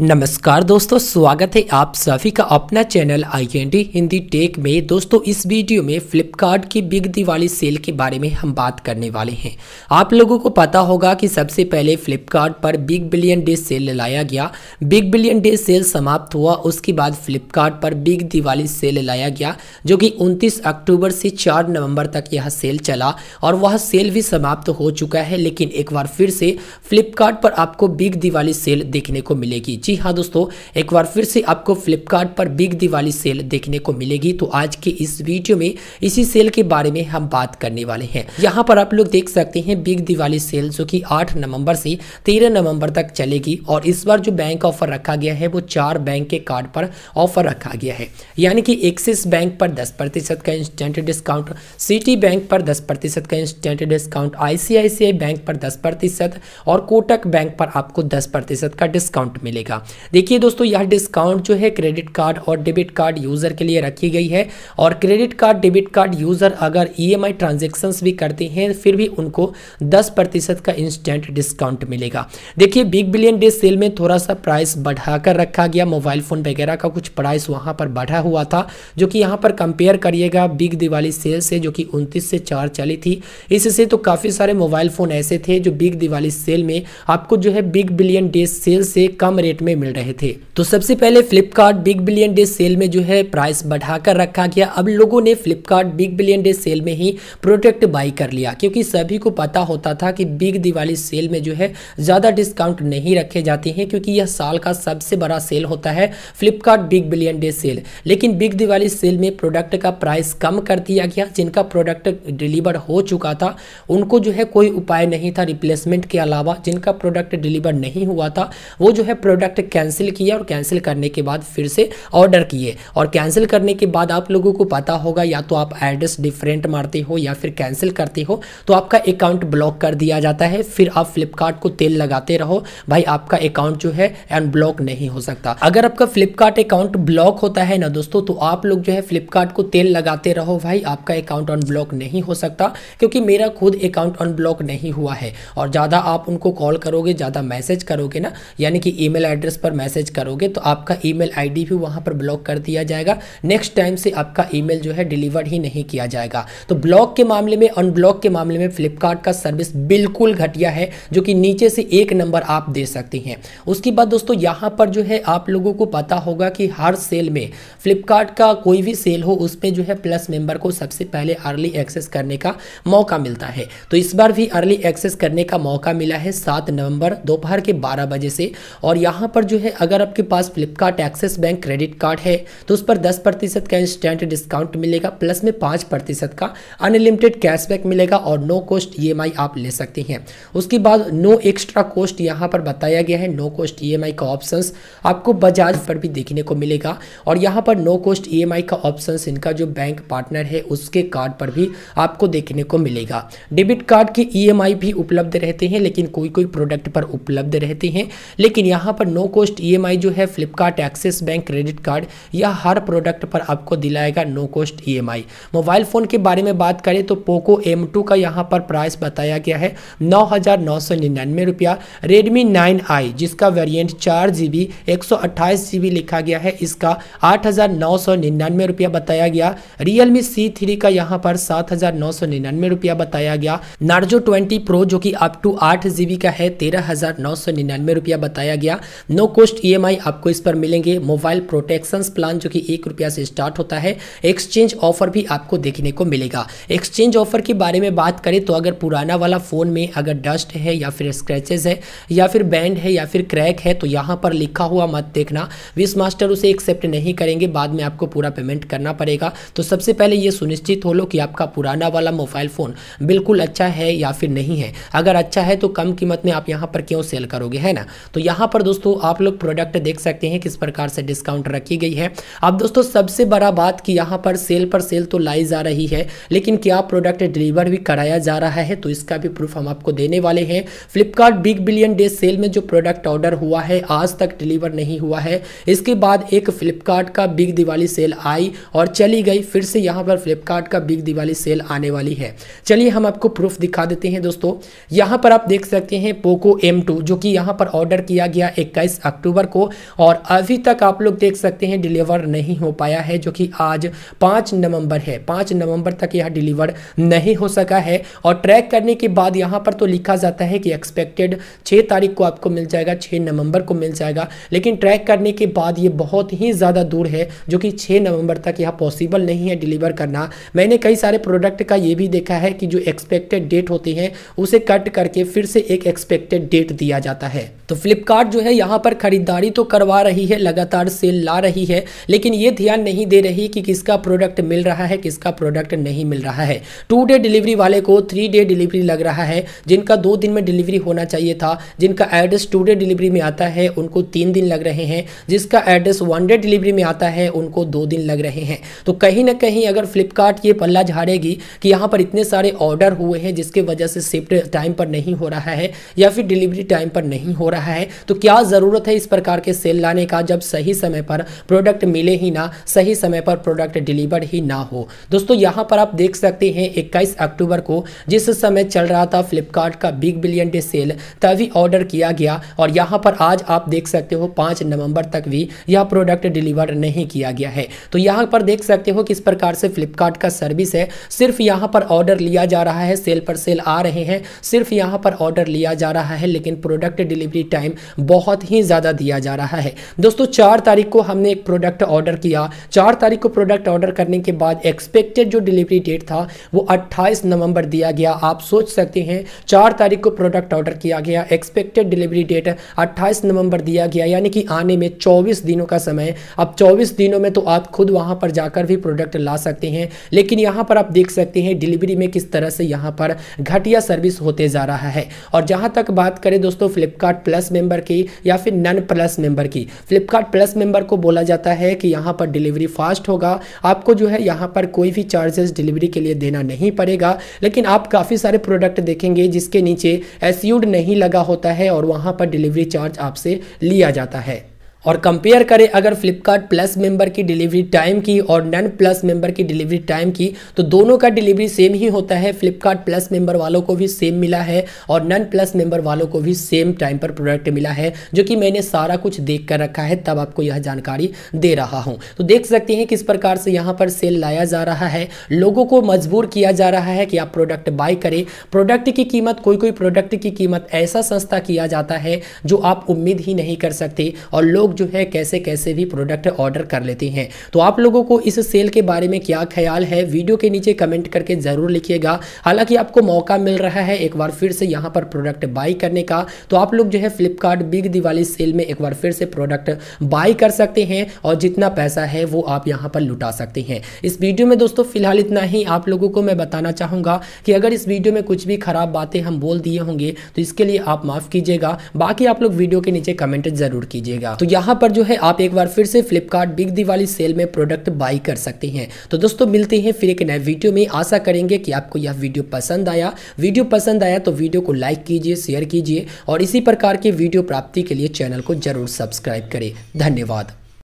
नमस्कार दोस्तों स्वागत है आप सभी का अपना channel I N D Hindi tech में दोस्तों इस वीडियो में फ्लिपकार्ट की बिग दिवाली सेल के बारे में हम बात करने वाले हैं आप लोगों को पता होगा कि सबसे पहले फ्लिपकार्ट पर बिग बिलियन डे सेल लाया गया बिग बिलियन डे सेल समाप्त हुआ उसके बाद फ्लिपकार्ट पर बिग दिवाली सेल लाया गया जो कि उनतीस अक्टूबर से चार नवम्बर तक यह सेल चला और वह सेल भी समाप्त हो चुका है लेकिन एक बार फिर से फ्लिपकार्ट पर आपको बिग दिवाली सेल देखने को मिलेगी जी हाँ दोस्तों एक बार फिर से आपको फ्लिपकार्ट पर बिग दिवाली सेल देखने को मिलेगी तो आज के इस वीडियो में इसी सेल के बारे में हम बात करने वाले हैं यहाँ पर आप लोग देख सकते हैं बिग दिवाली सेल जो कि 8 नवंबर से 13 नवंबर तक चलेगी और इस बार जो बैंक ऑफर रखा गया है वो चार बैंक के कार्ड पर ऑफर रखा गया है यानी कि एक्सिस बैंक पर दस प्रतिशत का इंस्टेंट डिस्काउंट सिटी बैंक पर दस प्रतिशत का इंस्टेंट डिस्काउंट आईसीआईसीआई बैंक पर दस प्रतिशत और कोटक बैंक पर आपको दस प्रतिशत का डिस्काउंट मिलेगा मिलेगा देखिए दोस्तों यह डिस्काउंट जो है क्रेडिट कार्ड और डेबिट कार्ड यूज़र के लिए रखी गई है और credit card debit card user अगर ई e एम भी करते हैं फिर भी उनको दस प्रतिशत का इंस्टेंट डिस्काउंट मिलेगा देखिए बिग बिलियन डे सेल में थोड़ा सा प्राइस बढ़ाकर रखा गया मोबाइल फ़ोन वगैरह का कुछ प्राइस वहां पर बढ़ा हुआ था जो कि यहां पर कंपेयर करिएगा बिग दिवाली सेल से जो कि उनतीस से चार चली थी इससे तो काफ़ी सारे मोबाइल फ़ोन ऐसे थे जो बिग दिवाली सेल में आपको जो है बिग बिलियन डे सेल से कम रेट में मिल रहे थे तो सबसे पहले Flipkart big billion day sale में जो है प्राइस बढ़ाकर रखा गया अब लोगों ने Flipkart big billion day sale में ही प्रोडक्ट बाई कर लिया क्योंकि सभी को पता होता था कि बिग दिवाली सेल में जो है ज़्यादा डिस्काउंट नहीं रखे जाते हैं क्योंकि यह साल का सबसे बड़ा सेल होता है Flipkart big billion day sale लेकिन बिग दिवाली सेल में प्रोडक्ट का प्राइस कम कर दिया गया जिनका प्रोडक्ट डिलीवर हो चुका था उनको जो है कोई उपाय नहीं था रिप्लेसमेंट के अलावा जिनका प्रोडक्ट डिलीवर नहीं हुआ था वो जो है प्रोडक्ट प्रोडक्ट कैंसिल किया और कैंसिल करने के बाद फिर से ऑर्डर किए और कैंसिल करने के बाद आप लोगों को पता होगा या तो आप एड्रेस डिफरेंट मारते हो या फिर कैंसिल करते हो तो आपका अकाउंट ब्लॉक कर दिया जाता है फिर आप फ्लिपकार्ट को तेल लगाते रहो भाई आपका अकाउंट जो है अनब्लॉक नहीं हो सकता अगर आपका फ्लिपकार्ट अकाउंट ब्लॉक होता है ना दोस्तों तो आप लोग जो है फ्लिपकार्ट को तेल लगाते रहो भाई आपका अकाउंट अनब्लॉक नहीं हो सकता क्योंकि मेरा खुद अकाउंट अनब्लॉक नहीं हुआ है और ज़्यादा आप उनको कॉल करोगे ज़्यादा मैसेज करोगे ना यानी कि ई एड्रेस पर मैसेज करोगे तो आपका ईमेल आईडी भी वहाँ पर ब्लॉक कर दिया जाएगा नेक्स्ट टाइम से आपका ईमेल जो है डिलीवर ही नहीं किया जाएगा तो ब्लॉक के मामले में अनब्लॉक के मामले में फ्लिपकार्ट का सर्विस बिल्कुल घटिया है जो कि नीचे से एक नंबर आप दे सकती हैं उसके बाद दोस्तों यहां पर जो है आप लोगों को पता होगा कि हर सेल में फ्लिपकार्ट का कोई भी सेल हो उसमें जो है प्लस मेंबर को सबसे पहले अर्ली एक्सेस करने का मौका मिलता है तो इस बार भी अर्ली एक्सेस करने का मौका मिला है सात नवंबर दोपहर के बारह बजे से और यहां यहाँ पर जो है अगर आपके पास Flipkart Axis bank credit card है तो उस पर दस प्रतिशत का इंस्टेंट डिस्काउंट मिलेगा प्लस में पाँच प्रतिशत का अनलिमिटेड कैशबैक मिलेगा और नो कॉस्ट ई आप ले सकते हैं उसके बाद नो एक्स्ट्रा कॉस्ट यहाँ पर बताया गया है नो कॉस्ट ई का ऑप्शन आपको बजाज पर भी देखने को मिलेगा और यहाँ पर नो कॉस्ट ई का ऑप्शन इनका जो बैंक पार्टनर है उसके कार्ड पर भी आपको देखने को मिलेगा डेबिट कार्ड के ई e भी उपलब्ध रहते हैं लेकिन कोई कोई प्रोडक्ट पर उपलब्ध रहते हैं लेकिन यहाँ पर नो कॉस्ट ई जो है Flipkart Axis bank credit card यह हर प्रोडक्ट पर आपको दिलाएगा नो कॉस्ट ई मोबाइल फ़ोन के बारे में बात करें तो पोको एम का यहाँ पर प्राइस बताया गया है नौ रुपया रेडमी नाइन आई जिसका वेरिएंट चार जीबी एक सौ लिखा गया है इसका आठ रुपया बताया गया रियल मी सी थ्री का यहाँ पर सात हज़ार नौ सौ निन्यानवे रुपया बताया गया नार्जो ट्वेंटी प्रो जो कि अप टू आठ जीबी का है तेरह हज़ार नौ सौ निन्यानवे रुपया बताया गया नो कॉस्ट ई आपको इस पर मिलेंगे मोबाइल प्रोटेक्शन प्लान जो कि एक रुपया से स्टार्ट होता है एक्सचेंज ऑफर भी आपको देखने को मिलेगा एक्सचेंज ऑफर के बारे में बात करें तो अगर पुराना वाला फ़ोन में अगर डस्ट है या फिर स्क्रैचेज है या फिर बैंड है या फिर क्रैक है तो यहाँ पर लिखा हुआ मत देखना विस मास्टर उसे एक्सेप्ट नहीं करेंगे बाद में आपको पूरा पेमेंट करना पड़ेगा तो सबसे पहले यह सुनिश्चित हो लो कि आपका पुराना वाला मोबाइल फ़ोन बिल्कुल अच्छा है या फिर नहीं है अगर अच्छा है तो कम कीमत में आप यहाँ पर क्यों सेल करोगे है ना तो यहाँ पर दोस्तों आप लोग प्रोडक्ट देख सकते हैं किस प्रकार से डिस्काउंट रखी गई है अब दोस्तों सबसे बड़ा बात कि यहाँ पर सेल पर सेल तो लाई जा रही है लेकिन क्या प्रोडक्ट डिलीवर भी कराया जा रहा है तो इसका भी प्रूफ हम आपको देने वाले हैं Flipkart big billion day sale में जो प्रोडक्ट ऑर्डर हुआ है आज तक डिलीवर नहीं हुआ है इसके बाद एक फ्लिपकार्ट का बिग दिवाली सेल आई और चली गई फिर से यहाँ पर फ्लिपकार्ट का बिग दिवाली सेल आने वाली है चलिए हम आपको प्रूफ दिखा देते हैं दोस्तों यहाँ पर आप देख सकते हैं पोको एम जो कि यहाँ पर ऑर्डर किया गया इक्कीस 28 अक्टूबर को और अभी तक आप लोग देख सकते हैं डिलीवर नहीं हो पाया है जो कि आज पाँच नवंबर है पाँच नवंबर तक यह डिलीवर नहीं हो सका है और ट्रैक करने के बाद यहाँ पर तो लिखा जाता है कि एक्सपेक्टेड छः तारीख को आपको मिल जाएगा छः नवंबर को मिल जाएगा लेकिन ट्रैक करने के बाद ये बहुत ही ज़्यादा दूर है जो कि छः नवंबर तक यह पॉसिबल नहीं है डिलीवर करना मैंने कई सारे प्रोडक्ट का ये भी देखा है कि जो एक्सपेक्टेड डेट होती हैं उसे कट करके फिर से एक एक्सपेक्टेड डेट दिया जाता है तो फ्लिपकार्ट जो है यहाँ यहाँ पर खरीदारी तो करवा रही है लगातार सेल ला रही है लेकिन ये ध्यान नहीं दे रही कि किसका प्रोडक्ट मिल रहा है किसका प्रोडक्ट नहीं मिल रहा है टू डे डिलीवरी वाले को थ्री डे डिलीवरी लग रहा है जिनका दो दिन में डिलीवरी होना चाहिए था जिनका एड्रेस टू डे डिलीवरी में आता है उनको तीन दिन लग रहे हैं जिसका एड्रेस वन डे डिलीवरी में आता है उनको दो दिन लग रहे हैं तो कहीं ना कहीं अगर फ्लिपकार्ट ये पल्ला झाड़ेगी कि यहाँ पर इतने सारे ऑर्डर हुए हैं जिसके वजह से शिफ्ट टाइम पर नहीं हो रहा है या फिर डिलीवरी टाइम पर नहीं हो रहा है तो क्या ज़रूर ज़रूरत है इस प्रकार के सेल लाने का जब सही समय पर प्रोडक्ट मिले ही ना सही समय पर प्रोडक्ट डिलीवर ही ना हो दोस्तों यहाँ पर आप देख सकते हैं इक्कीस अक्टूबर को जिस समय चल रहा था फ्लिपकार्ट का बिग बिलियन डे सेल तभी ऑर्डर किया गया और यहाँ पर आज आप देख सकते हो पाँच नवंबर तक भी यह प्रोडक्ट डिलीवर नहीं किया गया है तो यहाँ पर देख सकते हो किस प्रकार से फ्लिपकार्ट का सर्विस है सिर्फ यहाँ पर ऑर्डर लिया जा रहा है सेल पर सेल आ रहे हैं सिर्फ यहाँ पर ऑर्डर लिया जा रहा है लेकिन प्रोडक्ट डिलीवरी टाइम बहुत ही ही ज़्यादा दिया जा रहा है दोस्तों चार तारीख को हमने एक प्रोडक्ट ऑर्डर किया चार तारीख को प्रोडक्ट ऑर्डर करने के बाद एक्सपेक्टेड जो डिलीवरी डेट था वो 28 नवंबर दिया गया आप सोच सकते हैं चार तारीख को प्रोडक्ट ऑर्डर किया गया एक्सपेक्टेड डिलीवरी डेट 28 नवंबर दिया गया यानी कि आने में 24 दिनों का समय अब 24 दिनों में तो आप खुद वहां पर जाकर भी प्रोडक्ट ला सकते हैं लेकिन यहां पर आप देख सकते हैं डिलीवरी में किस तरह से यहां पर घटिया सर्विस होते जा रहा है और जहां तक बात करें दोस्तों फ्लिपकार्ट प्लस मेंबर की या या फिर नन प्लस मेंबर की फ्लिपकार्ट प्लस मेंबर को बोला जाता है कि यहाँ पर डिलीवरी फास्ट होगा आपको जो है यहाँ पर कोई भी चार्जेस डिलीवरी के लिए देना नहीं पड़ेगा लेकिन आप काफ़ी सारे प्रोडक्ट देखेंगे जिसके नीचे एस नहीं लगा होता है और वहाँ पर डिलीवरी चार्ज आपसे लिया जाता है और कंपेयर करें अगर फ्लिपकार्ट प्लस मेंबर की डिलीवरी टाइम की और नन प्लस मेंबर की डिलीवरी टाइम की तो दोनों का डिलीवरी सेम ही होता है फ्लिपकार्ट प्लस मेंबर वालों को भी सेम मिला है और नन प्लस मेंबर वालों को भी सेम टाइम पर प्रोडक्ट मिला है जो कि मैंने सारा कुछ देख कर रखा है तब आपको यह जानकारी दे रहा हूँ तो देख सकते हैं किस प्रकार से यहाँ पर सेल लाया जा रहा है लोगों को मजबूर किया जा रहा है कि आप प्रोडक्ट बाय करें प्रोडक्ट की कीमत कोई कोई प्रोडक्ट की कीमत ऐसा सस्ता किया जाता है जो आप उम्मीद ही नहीं कर सकते और लोग जो है कैसे कैसे भी प्रोडक्ट ऑर्डर कर लेते हैं तो आप लोगों को इस सेल के बारे में क्या ख्याल है वीडियो के नीचे कमेंट करके ज़रूर लिखिएगा हालांकि आपको मौका मिल रहा है एक बार फिर से यहाँ पर प्रोडक्ट बाई करने का तो आप लोग जो है फ्लिपकार्ट बिग दिवाली सेल में एक बार फिर से प्रोडक्ट बाई कर सकते हैं और जितना पैसा है वो आप यहाँ पर लुटा सकते हैं इस वीडियो में दोस्तों फिलहाल इतना ही आप लोगों को मैं बताना चाहूँगा कि अगर इस वीडियो में कुछ भी खराब बातें हम बोल दिए होंगे तो इसके लिए आप माफ़ कीजिएगा बाकी आप लोग वीडियो के नीचे कमेंट ज़रूर कीजिएगा तो यहाँ यहाँ पर जो है आप एक बार फिर से फ्लिपकार्ट बिग दिवाली सेल में प्रोडक्ट बाई कर सकते हैं तो दोस्तों मिलते हैं फिर एक नए वीडियो में आशा करेंगे कि आपको यह वीडियो पसंद आया वीडियो पसंद आया तो वीडियो को लाइक कीजिए शेयर कीजिए और इसी प्रकार के वीडियो प्राप्ति के लिए चैनल को जरूर सब्सक्राइब करें धन्यवाद